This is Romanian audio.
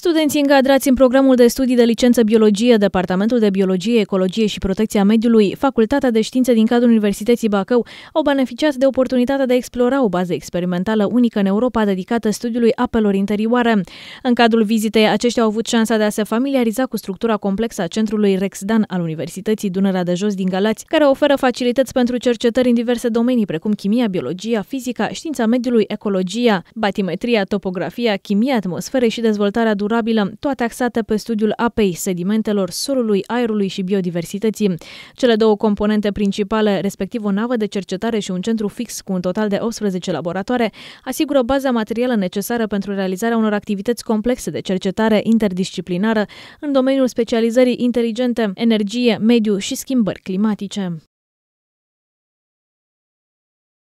Studenții încadrați în programul de studii de licență biologie, Departamentul de Biologie, Ecologie și Protecția Mediului, Facultatea de Științe din cadrul Universității Bacău, au beneficiat de oportunitatea de a explora o bază experimentală unică în Europa dedicată studiului apelor interioare. În cadrul vizitei, aceștia au avut șansa de a se familiariza cu structura complexă a centrului Rexdan al Universității Dunărea de Jos din Galați, care oferă facilități pentru cercetări în diverse domenii, precum chimia, biologia, fizica, știința mediului, ecologia, batimetria, topografia, chimia atmosferei și dezvoltarea durabilă, toate axate pe studiul apei, sedimentelor, solului, aerului și biodiversității. Cele două componente principale, respectiv o navă de cercetare și un centru fix cu un total de 18 laboratoare, asigură baza materială necesară pentru realizarea unor activități complexe de cercetare interdisciplinară în domeniul specializării inteligente, energie, mediu și schimbări climatice.